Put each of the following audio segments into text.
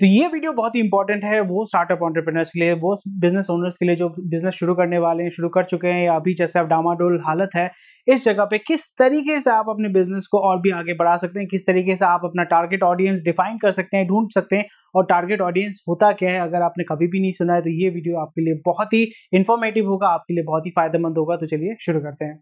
तो ये वीडियो बहुत ही इंपॉर्टेंट है वो स्टार्टअप ऑन्टरप्रेनर्स के लिए वो बिजनेस ओनर्स के लिए जो बिजनेस शुरू करने वाले हैं शुरू कर चुके हैं या अभी जैसे आप डामाडोल हालत है इस जगह पे किस तरीके से आप अपने बिजनेस को और भी आगे बढ़ा सकते हैं किस तरीके से आप अपना टारगेट ऑडियंस डिफाइन कर सकते हैं ढूंढ सकते हैं और टारगेट ऑडियंस होता क्या है अगर आपने कभी भी नहीं सुना है तो ये वीडियो आपके लिए बहुत ही इन्फॉर्मेटिव होगा आपके लिए बहुत ही फायदेमंद होगा तो चलिए शुरू करते हैं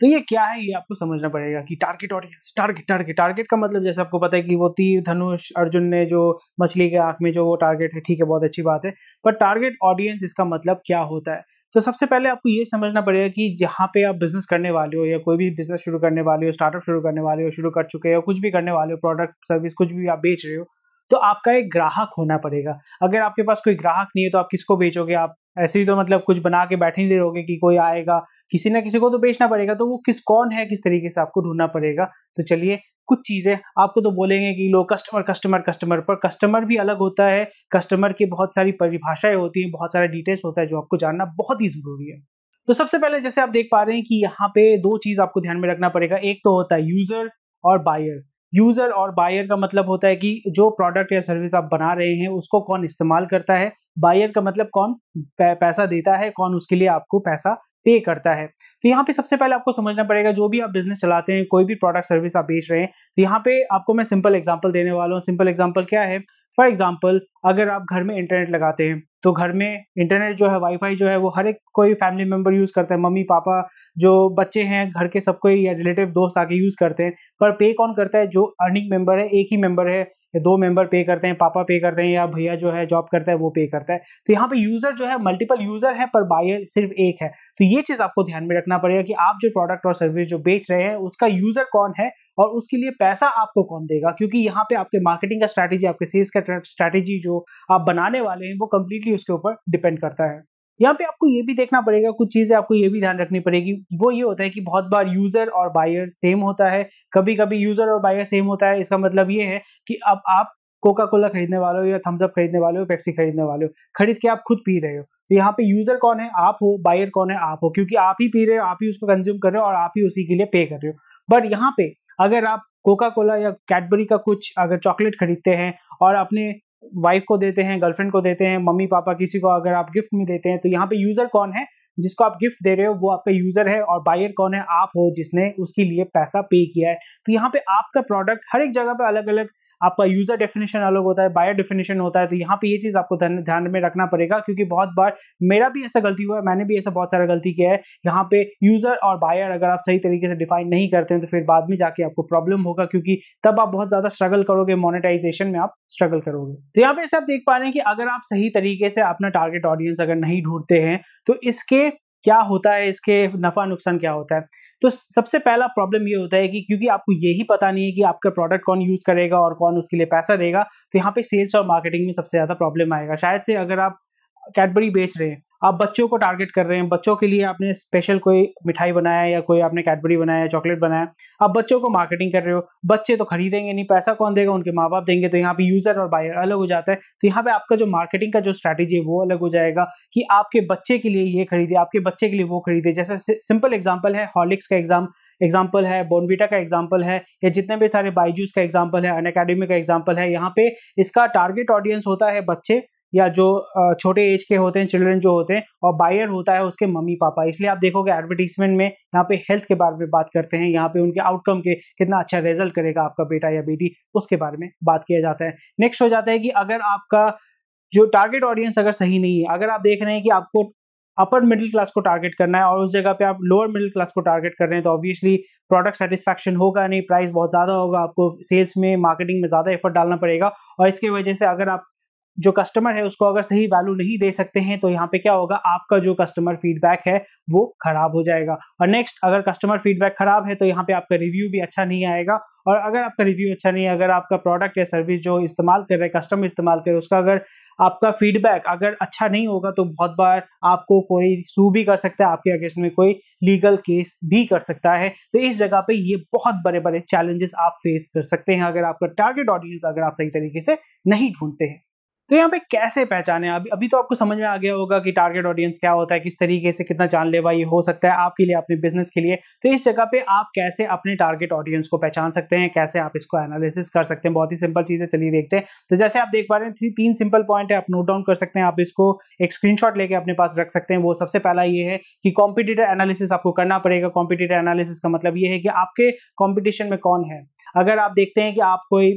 तो ये क्या है ये आपको समझना पड़ेगा कि target audience target target target का मतलब जैसे आपको पता है कि वो तीर धनुष अर्जुन ने जो मछली के आंख में जो वो टारगेट है ठीक है बहुत अच्छी बात है पर टारगेट ऑडियंस इसका मतलब क्या होता है तो सबसे पहले आपको ये समझना पड़ेगा कि जहाँ पे आप बिजनेस करने वाले हो या कोई भी बिजनेस शुरू करने वाले हो स्टार्टअप शुरू करने वाले हो शुरू कर चुके हो कुछ भी करने वाले हो प्रोडक्ट सर्विस कुछ भी आप बेच रहे हो तो आपका एक ग्राहक होना पड़ेगा अगर आपके पास कोई ग्राहक नहीं है तो आप किसको बेचोगे आप ऐसे ही तो मतलब कुछ बना के बैठे नहीं रहोगे कि कोई आएगा किसी ना किसी को तो बेचना पड़ेगा तो वो किस कौन है किस तरीके से आपको ढूंढना पड़ेगा तो चलिए कुछ चीज़ें आपको तो बोलेंगे कि लोग कस्टमर कस्टमर कस्टमर पर कस्टमर भी अलग होता है कस्टमर की बहुत सारी परिभाषाएं होती हैं बहुत सारा डिटेल्स होता है जो आपको जानना बहुत ही ज़रूरी है तो सबसे पहले जैसे आप देख पा रहे हैं कि यहाँ पे दो चीज़ आपको ध्यान में रखना पड़ेगा एक तो होता है यूज़र और बायर यूज़र और बायर का मतलब होता है कि जो प्रोडक्ट या सर्विस आप बना रहे हैं उसको कौन इस्तेमाल करता है बायर का मतलब कौन पैसा देता है कौन उसके लिए आपको पैसा पे करता है तो यहाँ पे सबसे पहले आपको समझना पड़ेगा जो भी आप बिजनेस चलाते हैं कोई भी प्रोडक्ट सर्विस आप बेच रहे हैं तो यहाँ पे आपको मैं सिंपल एग्जाम्पल देने वाला हूँ सिंपल एग्जाम्पल क्या है फॉर एग्जाम्पल अगर आप घर में इंटरनेट लगाते हैं तो घर में इंटरनेट जो है वाईफाई जो है वो हर एक कोई फैमिली मेम्बर यूज़ करता है मम्मी पापा जो बच्चे हैं घर के सब कोई या रिलेटिव दोस्त आके यूज़ करते हैं पर पे कौन करता है जो अर्निंग मेम्बर है एक ही मेम्बर है दो मेंबर पे करते हैं पापा पे करते हैं या भैया जो है जॉब करता है वो पे करता है तो यहाँ पे यूजर जो है मल्टीपल यूजर है पर बायर सिर्फ एक है तो ये चीज आपको ध्यान में रखना पड़ेगा कि आप जो प्रोडक्ट और सर्विस जो बेच रहे हैं उसका यूजर कौन है और उसके लिए पैसा आपको कौन देगा क्योंकि यहाँ पे आपके मार्केटिंग का स्ट्रैटेजी आपके सेल्स का स्ट्रैटेजी जो आप बनाने वाले हैं वो कम्प्लीटली उसके ऊपर डिपेंड करता है यहाँ पे आपको ये भी देखना पड़ेगा कुछ चीज़ें आपको ये भी ध्यान रखनी पड़ेगी वो ये होता है कि बहुत बार यूज़र और बायर सेम होता है कभी कभी यूज़र और बायर सेम होता है इसका मतलब ये है कि अब आप कोका कोला खरीदने वाले हो या थम्सअप खरीदने वाले हो पेप्सी खरीदने वाले हो खरीद के आप खुद पी रहे हो तो यहाँ पे यूज़र कौन है आप हो बायर कौन है आप हो क्योंकि आप ही पी रहे हो आप ही उसको कंज्यूम कर रहे हो और आप ही उसी के लिए पे कर रहे हो बट यहाँ पे अगर आप कोका कोला या कैडबरी का कुछ अगर चॉकलेट खरीदते हैं और अपने वाइफ को देते हैं गर्लफ्रेंड को देते हैं मम्मी पापा किसी को अगर आप गिफ्ट में देते हैं तो यहाँ पे यूजर कौन है जिसको आप गिफ्ट दे रहे हो वो आपका यूजर है और बायर कौन है आप हो जिसने उसके लिए पैसा पे किया है तो यहाँ पे आपका प्रोडक्ट हर एक जगह पे अलग अलग आपका यूजर डेफिनेशन अलग होता है बायर डेफिनेशन होता है तो यहाँ पे ये चीज आपको ध्यान में रखना पड़ेगा क्योंकि बहुत बार मेरा भी ऐसा गलती हुआ है मैंने भी ऐसा बहुत सारा गलती किया है यहाँ पे यूजर और बायर अगर आप सही तरीके से डिफाइन नहीं करते हैं तो फिर बाद में जाके आपको प्रॉब्लम होगा क्योंकि तब आप बहुत ज्यादा स्ट्रगल करोगे मोनिटाइजेशन में आप स्ट्रगल करोगे तो यहाँ पे ऐसे आप देख पा रहे हैं कि अगर आप सही तरीके से अपना टारगेट ऑडियंस अगर नहीं ढूंढते हैं तो इसके क्या होता है इसके नफ़ा नुकसान क्या होता है तो सबसे पहला प्रॉब्लम ये होता है कि क्योंकि आपको यही पता नहीं है कि आपका प्रोडक्ट कौन यूज़ करेगा और कौन उसके लिए पैसा देगा तो यहाँ पे सेल्स और मार्केटिंग में सबसे ज़्यादा प्रॉब्लम आएगा शायद से अगर आप कैडबरी बेच रहे हैं आप बच्चों को टारगेट कर रहे हैं बच्चों के लिए आपने स्पेशल कोई मिठाई बनाया या कोई आपने कैडबरी बनाया चॉकलेट बनाया आप बच्चों को मार्केटिंग कर रहे हो बच्चे तो खरीदेंगे नहीं पैसा कौन देगा उनके माँ बाप देंगे तो यहाँ पे यूजर और बायर अलग हो जाता है तो यहाँ पे आपका जो मार्केटिंग का जो स्ट्रैटेजी है वो अलग हो जाएगा कि आपके बच्चे के लिए ये खरीदे आपके बच्चे के लिए वो खरीदे जैसे सिंपल एग्जाम्पल है हॉलिक्स का एग्जाम एग्जाम्पल है बोनविटा का एग्जाम्पल है या जितने भी सारे बाइजूस का एग्जाम्पल है अन का एग्जाम्पल है यहाँ पे इसका टारगेट ऑडियंस होता है बच्चे या जो छोटे एज के होते हैं चिल्ड्रन जो होते हैं और बायर होता है उसके मम्मी पापा इसलिए आप देखोगे एडवर्टीजमेंट में यहाँ पे हेल्थ के बारे में बात करते हैं यहाँ पे उनके आउटकम के कितना अच्छा रिजल्ट करेगा आपका बेटा या बेटी उसके बारे में बात किया जाता है नेक्स्ट हो जाता है कि अगर आपका जो टारगेट ऑडियंस अगर सही नहीं है अगर आप देख रहे हैं कि आपको अपर मिडिल क्लास को टारगेट करना है और उस जगह पे आप लोअर मिडिल क्लास को टारगेट कर रहे हैं तो ऑब्वियसली प्रोडक्ट सेटिस्फैक्शन होगा नहीं प्राइस बहुत ज़्यादा होगा आपको सेल्स में मार्केटिंग में ज़्यादा एफर्ट डालना पड़ेगा और इसके वजह से अगर आप जो कस्टमर है उसको अगर सही वैल्यू नहीं दे सकते हैं तो यहाँ पे क्या होगा आपका जो कस्टमर फीडबैक है वो खराब हो जाएगा और नेक्स्ट अगर कस्टमर फीडबैक खराब है तो यहाँ पे आपका रिव्यू भी अच्छा नहीं आएगा और अगर आपका रिव्यू अच्छा नहीं है अगर आपका प्रोडक्ट या सर्विस जो इस्तेमाल कर रहे कस्टमर इस्तेमाल कर रहे उसका अगर आपका फीडबैक अगर अच्छा नहीं होगा तो बहुत बार आपको कोई सू भी कर सकता है आपके अगेंस्ट में कोई लीगल केस भी कर सकता है तो इस जगह पे ये बहुत बड़े बड़े चैलेंजेस आप फेस कर सकते हैं अगर आपका टारगेट ऑडियंस अगर आप सही तरीके से नहीं ढूंढते हैं तो यहाँ पे कैसे पहचाने अभी अभी तो आपको समझ में आ गया होगा कि टारगेट ऑडियंस क्या होता है किस तरीके से कितना जानलेवा ये हो सकता है आपके लिए अपने बिजनेस के लिए तो इस जगह पे आप कैसे अपने टारगेट ऑडियंस को पहचान सकते हैं कैसे आप इसको एनालिसिस कर सकते हैं बहुत ही सिंपल चीजें चलिए देखते हैं तो जैसे आप देख पा रहे हैं थ्री तीन सिंपल पॉइंट है आप नोट डाउन कर सकते हैं आप इसको एक स्क्रीन लेके अपने पास रख सकते हैं वो सबसे पहला ये है कि कॉम्पिटेटिव एनालिसिस आपको करना पड़ेगा कॉम्पिटेटिव एनालिसिस का मतलब ये है कि आपके कॉम्पिटिशन में कौन है अगर आप देखते हैं कि आप कोई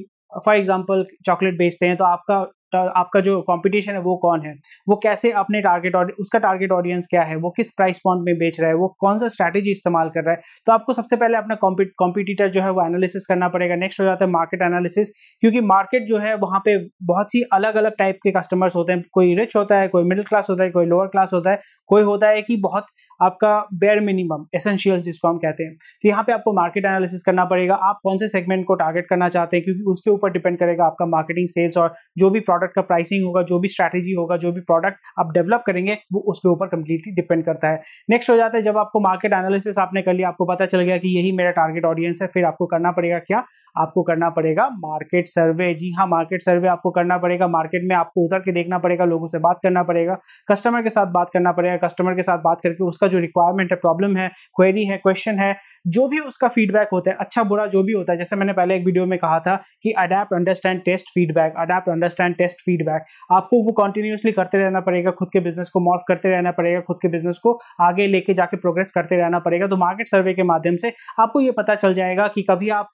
फॉर एग्जाम्पल चॉकलेट बेचते हैं तो आपका आपका जो कंपटीशन है वो कौन है वो कैसे अपने टारगेट उसका टारगेट ऑडियंस क्या है वो किस प्राइस पॉइंट में बेच रहा है वो कौन सा स्ट्रैटेजी इस्तेमाल कर रहा है तो आपको सबसे पहले अपना कॉम्पिटिटर जो है वो एनालिसिस करना पड़ेगा नेक्स्ट हो जाता है मार्केट एनालिसिस क्योंकि मार्केट जो है वहाँ पे बहुत सी अलग अलग टाइप के कस्टमर्स होते हैं कोई रिच होता है कोई मिडिल क्लास होता है कोई लोअर क्लास होता है कोई होता है कि बहुत आपका बेयर मिनिमम एसेंशियल जिसको हम कहते हैं तो यहाँ पे आपको मार्केट एनालिसिस करना पड़ेगा आप कौन से सेगमेंट को टारगेट करना चाहते हैं क्योंकि उसके ऊपर डिपेंड करेगा आपका मार्केटिंग सेल्स और जो भी प्रोडक्ट का प्राइसिंग होगा जो भी स्ट्रैटेजी होगा जो भी प्रोडक्ट आप डेवलप करेंगे वो उसके ऊपर कंप्लीटली डिपेंड करता है नेक्स्ट हो जाता है जब आपको मार्केट एनालिसिस आपने कर लिया आपको पता चल गया कि यही मेरा टारगेट ऑडियंस है फिर आपको करना पड़ेगा क्या आपको करना पड़ेगा मार्केट सर्वे जी हाँ मार्केट सर्वे आपको करना पड़ेगा मार्केट में आपको उतर के देखना पड़ेगा लोगों से बात करना पड़ेगा कस्टमर के साथ बात करना पड़ेगा कस्टमर के साथ बात करके उसका उसका जो रिक्वायरमेंट है प्रॉब्लम है क्वेरी है क्वेश्चन है जो भी उसका फीडबैक होता है अच्छा बुरा जो भी होता है जैसे मैंने पहले एक वीडियो में कहा था कि adapt understand test feedback adapt understand test feedback आपको वो कंटिन्यूसली करते रहना पड़ेगा खुद के बिजनेस को मॉर्फ करते रहना पड़ेगा खुद के बिजनेस को आगे लेके जाके प्रोग्रेस करते रहना पड़ेगा तो मार्केट सर्वे के माध्यम से आपको ये पता चल जाएगा कि कभी आप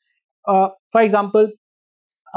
for example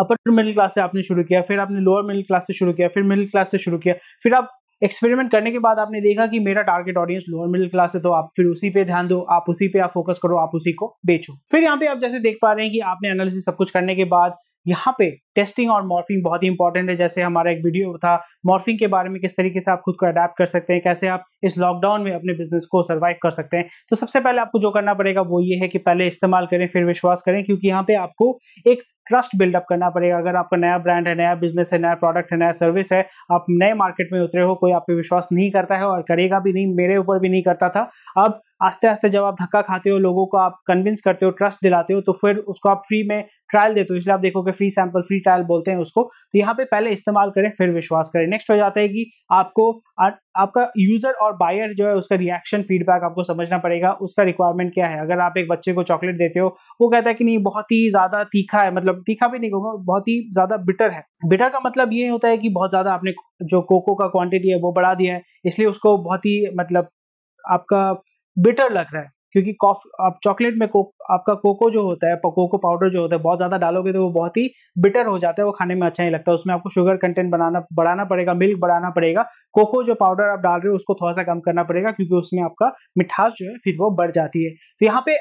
upper middle class से आपने शुरू किया फिर आपने लोअर मिडिल क्लास से शुरू किया फिर मिडिल क्लास से शुरू किया फिर आप एक्सपेरिमेंट करने के बाद आपने देखा कि मेरा target audience lower middle class है तो आप फिर उसी पे ध्यान दो आप उसी पे आप फोकस करो आप उसी को बेचो फिर यहाँ पे आप जैसे देख पा रहे हैं कि आपने एनालिसिस सब कुछ करने के बाद यहाँ पे टेस्टिंग और मॉर्फिंग बहुत ही इंपॉर्टेंट है जैसे हमारा एक वीडियो था मॉर्फिंग के बारे में किस तरीके से आप खुद को अडेप्ट कर सकते हैं कैसे आप इस लॉकडाउन में अपने बिजनेस को सर्वाइव कर सकते हैं तो सबसे पहले आपको जो करना पड़ेगा वो ये है कि पहले इस्तेमाल करें फिर विश्वास करें क्योंकि यहाँ पे आपको एक ट्रस्ट बिल्डअप करना पड़ेगा अगर आपका नया ब्रांड है नया बिजनेस है नया प्रोडक्ट है नया सर्विस है आप नए मार्केट में उतरे हो कोई आप पे विश्वास नहीं करता है और करेगा भी नहीं मेरे ऊपर भी नहीं करता था अब आस्ते आस्ते जब आप धक्का खाते हो लोगों को आप कन्विंस करते हो ट्रस्ट दिलाते हो तो फिर उसको आप फ्री में ट्रायल देते हो इसलिए आप देखोगे फ्री सैंपल फ्री ट्रायल बोलते हैं उसको तो यहाँ पे पहले इस्तेमाल करें फिर विश्वास करें नेक्स्ट हो जाता है कि आपको आपका यूजर और बायर जो है उसका रिएक्शन फीडबैक आपको समझना पड़ेगा उसका रिक्वायरमेंट क्या है अगर आप एक बच्चे को चॉकलेट देते हो वो कहता है कि नहीं बहुत ही ज्यादा तीखा है मतलब तीखा भी नहीं कहूंगा बहुत ही ज्यादा बिटर है बिटर का मतलब ये होता है कि बहुत ज्यादा आपने जो कोको का क्वांटिटी है वो बढ़ा दिया है इसलिए उसको बहुत ही मतलब आपका बिटर लग रहा है क्योंकि कॉफ आप चॉकलेट में को आपका कोको जो होता है कोको पाउडर जो होता है बहुत ज़्यादा डालोगे तो वो बहुत ही बिटर हो जाता है वो खाने में अच्छा नहीं लगता उसमें आपको शुगर कंटेंट बनाना बढ़ाना पड़ेगा मिल्क बढ़ाना पड़ेगा कोको जो पाउडर आप डाल रहे हो उसको थोड़ा सा कम करना पड़ेगा क्योंकि उसमें आपका मिठास जो है फिर वो बढ़ जाती है तो यहाँ पे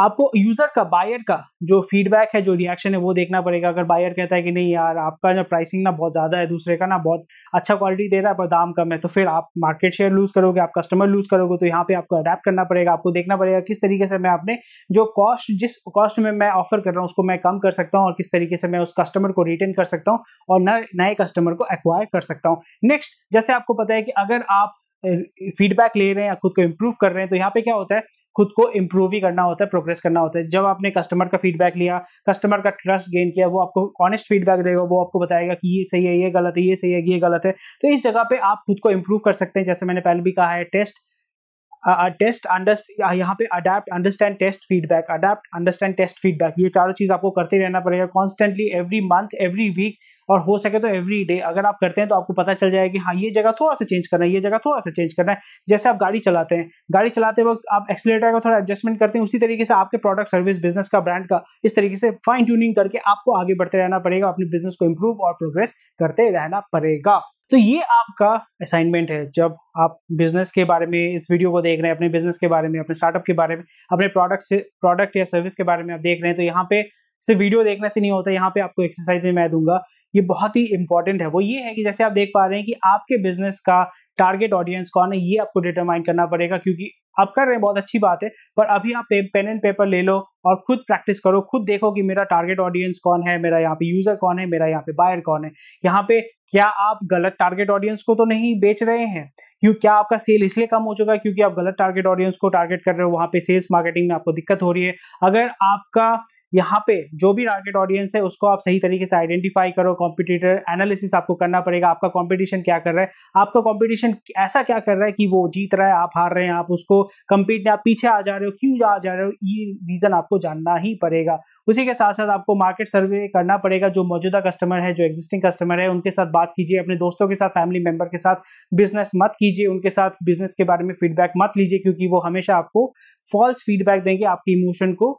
आपको यूजर का बायर का जो फीडबैक है जो रिएक्शन है वो देखना पड़ेगा अगर बायर कहता है कि नहीं यार आपका जो प्राइसिंग ना बहुत ज़्यादा है दूसरे का ना बहुत अच्छा क्वालिटी दे रहा है पर दाम कम है तो फिर आप मार्केट शेयर लूज करोगे आप कस्टमर लूज करोगे तो यहाँ पे आपको अडेप्ट करना पड़ेगा आपको देखना पड़ेगा किस तरीके से मैं अपने जो कॉस्ट जिस कॉस्ट में मैं ऑफर कर रहा हूँ उसको मैं कम कर सकता हूँ और किस तरीके से मैं उस कस्टमर को रिटेन कर सकता हूँ और नए कस्टमर को एक्वायर कर सकता हूँ नेक्स्ट जैसे आपको पता है कि अगर आप फीडबैक ले रहे हैं या खुद को इम्प्रूव कर रहे हैं तो यहाँ पे क्या होता है खुद को इम्प्रूव ही करना होता है प्रोग्रेस करना होता है जब आपने कस्टमर का फीडबैक लिया कस्टमर का ट्रस्ट गेन किया वो आपको ऑनेस्ट फीडबैक देगा वो आपको बताएगा कि ये सही है ये गलत है ये सही है ये गलत है तो इस जगह पे आप खुद को इम्प्रूव कर सकते हैं जैसे मैंने पहले भी कहा है टेस्ट टेस्ट यहाँ पे adapt understand test feedback adapt understand test feedback ये चारों चीज़ आपको करते रहना पड़ेगा constantly every month every week और हो सके तो एवरी डे अगर आप करते हैं तो आपको पता चल जाएगा कि हाँ ये जगह थोड़ा सा चेंज करना है ये जगह थोड़ा सा चेंज करना है जैसे आप गाड़ी चलाते हैं गाड़ी चलाते वक्त आप एक्सलेटर का थोड़ा एडजस्टमेंट करते हैं उसी तरीके से आपके प्रोडक्ट सर्विस बिजनेस का ब्रांड का इस तरीके से फाइन ट्यूनिंग करके आपको आगे बढ़ते रहना पड़ेगा अपने बिजनेस को इम्प्रूव और प्रोग्रेस करते रहना पड़ेगा तो ये आपका असाइनमेंट है जब आप बिजनेस के बारे में इस वीडियो को देख रहे हैं अपने बिजनेस के बारे में अपने स्टार्टअप के बारे में अपने प्रोडक्ट से प्रोडक्ट या सर्विस के बारे में आप देख रहे हैं तो यहाँ पे सिर्फ वीडियो देखने से नहीं होता यहाँ पे आपको एक्सरसाइज भी मैं दूंगा ये बहुत ही इंपॉर्टेंट है वो ये है कि जैसे आप देख पा रहे हैं कि आपके बिजनेस का टारगेट ऑडियंस कौन है ये आपको डिटरमाइन करना पड़ेगा क्योंकि आप कर रहे हैं बहुत अच्छी बात है पर अभी आप पेन एंड पेपर ले लो और खुद प्रैक्टिस करो खुद देखो कि मेरा टारगेट ऑडियंस कौन है मेरा यहाँ पे यूजर कौन है मेरा यहाँ पे बायर कौन है यहाँ पे क्या आप गलत टारगेट ऑडियंस को तो नहीं बेच रहे हैं क्यों क्या आपका सेल इसलिए कम हो चुका है क्योंकि आप गलत टारगेट ऑडियंस को टारगेट कर रहे हो वहाँ पे सेल्स मार्केटिंग में आपको दिक्कत हो रही है अगर आपका यहाँ पे जो भी टारगेट ऑडियंस है उसको आप सही तरीके से आइडेंटिफाई करो कॉम्पिटिटर एनालिसिस आपको करना पड़ेगा आपका कॉम्पिटिशन क्या कर रहा है आपका कॉम्पिटिशन ऐसा क्या कर रहा है कि वो जीत रहा है आप हार रहे हैं आप उसको कम्पीट आप पीछे आ जा रहे हो क्यों आ जा रहे हो ये रीजन आपको आपको जानना ही पड़ेगा उसी के साथ साथ आपको मार्केट सर्वे करना पड़ेगा जो मौजूदा कस्टमर है जो एग्जिस्टिंग कस्टमर है उनके साथ बात कीजिए अपने दोस्तों के साथ फैमिली मेंबर के साथ बिजनेस मत कीजिए उनके साथ बिजनेस के बारे में फीडबैक मत लीजिए क्योंकि वो हमेशा आपको फॉल्स फीडबैक देंगे आपके इमोशन को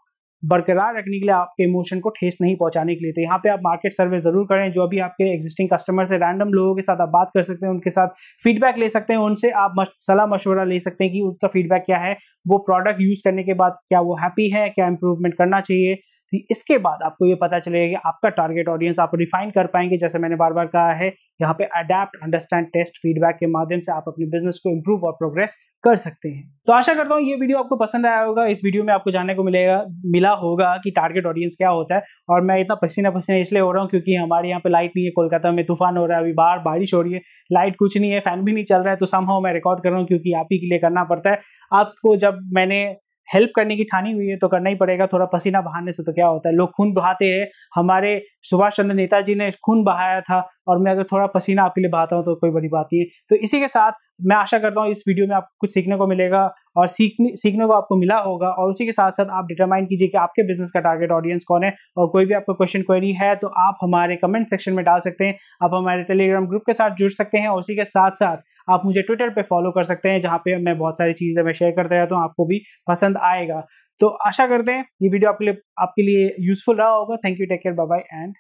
बरकरार रखने के लिए आपके इमोशन को ठेस नहीं पहुंचाने के लिए तो यहाँ पे आप मार्केट सर्वे जरूर करें जो भी आपके एग्जिस्टिंग कस्टमर से रैंडम लोगों के साथ आप बात कर सकते हैं उनके साथ फीडबैक ले सकते हैं उनसे आप सलाह मशवरा ले सकते हैं कि उनका फीडबैक क्या है वो प्रोडक्ट यूज करने के बाद क्या वो हैप्पी है क्या इंप्रूवमेंट करना चाहिए तो इसके बाद आपको ये पता चलेगा कि आपका टारगेट ऑडियंस आप रिफाइन कर पाएंगे जैसे मैंने बार बार कहा है यहाँ पे अडेप्ट अंडरस्टैंड टेस्ट फीडबैक के माध्यम से आप अपने बिजनेस को इम्प्रूव और प्रोग्रेस कर सकते हैं तो आशा करता हूँ ये वीडियो आपको पसंद आया होगा इस वीडियो में आपको जानने को मिलेगा मिला होगा कि टारगेट ऑडियंस क्या होता है और मैं इतना पसीना पसीना इसलिए हो रहा हूँ क्योंकि हमारे यहाँ पे लाइट नहीं है कोलकाता में तूफान हो रहा है अभी बाहर बारिश हो रही है लाइट कुछ नहीं है फैन भी नहीं चल रहा है तो समहाउ मैं रिकॉर्ड कर रहा हूँ क्योंकि आप ही के लिए करना पड़ता है आपको जब मैंने हेल्प करने की ठानी हुई है तो करना ही पड़ेगा थोड़ा पसीना बहाने से तो क्या होता है लोग खून बहाते हैं हमारे सुभाष चंद्र नेताजी ने खून बहाया था और मैं अगर थोड़ा पसीना आपके लिए बहाता हूँ तो कोई बड़ी बात नहीं तो इसी के साथ मैं आशा करता हूँ इस वीडियो में आपको कुछ सीखने को मिलेगा और सीखने सीखने को आपको मिला होगा और उसी के साथ साथ आप डिटरमाइन कीजिए कि आपके बिजनेस का टारगेट ऑडियंस कौन है और कोई भी आपका क्वेश्चन क्वेरी है तो आप हमारे कमेंट सेक्शन में डाल सकते हैं आप हमारे टेलीग्राम ग्रुप के साथ जुड़ सकते हैं और उसी के साथ साथ आप मुझे ट्विटर पे फॉलो कर सकते हैं जहाँ पे मैं बहुत सारी चीज़ें मैं शेयर करता रहता हूँ आपको भी पसंद आएगा तो आशा करते हैं ये वीडियो आपके लिए आपके लिए यूजफुल रहा होगा thank you take care bye bye and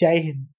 Jai Hind